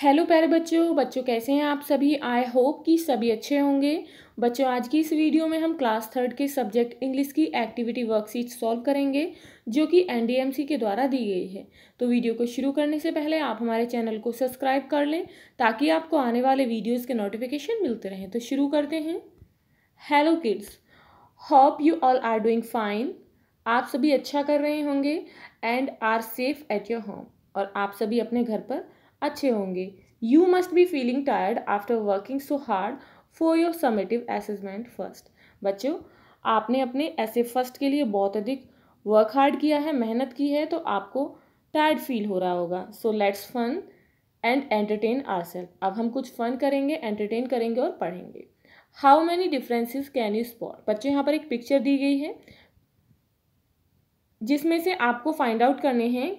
hello प्यारे बच्चों बच्चों कैसे हैं आप सभी आई होप कि सभी अच्छे होंगे बच्चों आज की इस वीडियो में हम क्लास थर्ड के सब्जेक्ट इंग्लिश की एक्टिविटी वर्कशीट सॉल्व करेंगे जो कि एनडीएमसी के द्वारा दी गई है तो वीडियो को शुरू करने से पहले आप हमारे चैनल को सब्सक्राइब कर लें ताकि आपको आने वाले वीडियोज़ के नोटिफिकेशन मिलते रहें तो शुरू करते हैं hello kids hope you all are doing fine आप सभी अच्छा कर रहे होंगे and are safe at your home और आप सभी अपने घर पर अच्छे होंगे you must be feeling tired after working so hard for your summative assessment first बच्चों आपने अपने ऐसे फर्स्ट के लिए बहुत अधिक वर्क हार्ड किया है मेहनत की है तो आपको टायर्ड फील हो रहा होगा so let's fun and entertain our self अब हम कुछ फन करेंगे एंटरटेन करेंगे और पढ़ेंगे how many differences can you spot बच्चों यहाँ पर एक पिक्चर दी गई है जिसमें से आपको फाइंड आउट करने हैं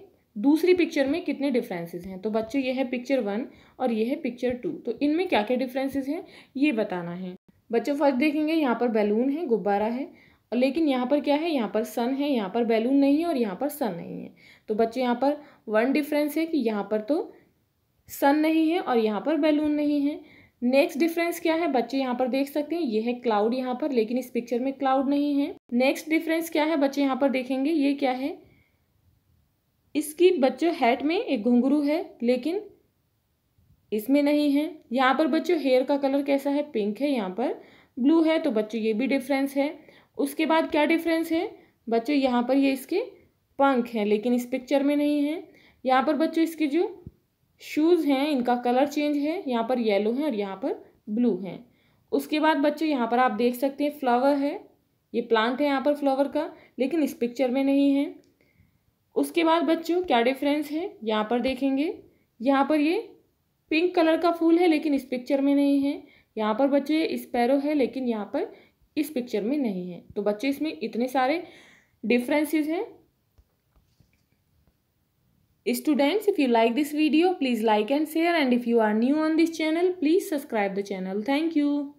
दूसरी पिक्चर में कितने डिफरेंसेस हैं तो बच्चों ये है पिक्चर वन और ये है पिक्चर टू तो इनमें क्या क्या डिफरेंसेस हैं ये बताना है बच्चों फर्स्ट देखेंगे यहाँ पर बैलून है गुब्बारा है और लेकिन यहाँ पर क्या है यहाँ पर सन है यहाँ पर बैलून नहीं है और यहाँ पर सन नहीं है तो बच्चे यहाँ पर वन डिफरेंस है कि यहाँ पर तो सन नहीं है और यहाँ पर बैलून नहीं है नेक्स्ट डिफरेंस क्या है बच्चे यहाँ पर देख सकते हैं ये है क्लाउड यहाँ पर लेकिन इस पिक्चर में क्लाउड नहीं है नेक्स्ट डिफरेंस क्या है बच्चे यहाँ पर देखेंगे ये क्या है इसकी बच्चों हैट में एक घुंघरू है लेकिन इसमें नहीं है यहाँ पर बच्चों हेयर का कलर कैसा है पिंक है यहाँ पर ब्लू है तो बच्चों ये भी डिफरेंस है उसके बाद क्या डिफरेंस है बच्चों यहाँ पर ये इसके पंख हैं लेकिन इस पिक्चर में नहीं है यहाँ पर बच्चों इसके जो शूज़ हैं इनका कलर चेंज है यहाँ पर येलो है और यहाँ पर ब्लू हैं उसके बाद बच्चों यहाँ पर आप देख सकते हैं फ्लावर है ये प्लांट है यहाँ पर फ्लावर का लेकिन इस पिक्चर में नहीं है उसके बाद बच्चों क्या डिफरेंस है यहाँ पर देखेंगे यहाँ पर ये पिंक कलर का फूल है लेकिन इस पिक्चर में नहीं है यहाँ पर बच्चे स्पैरो है लेकिन यहाँ पर इस पिक्चर में नहीं है तो बच्चे इसमें इतने सारे डिफरेंसेस हैं students if you like this video please like and share and if you are new on this channel please subscribe the channel thank you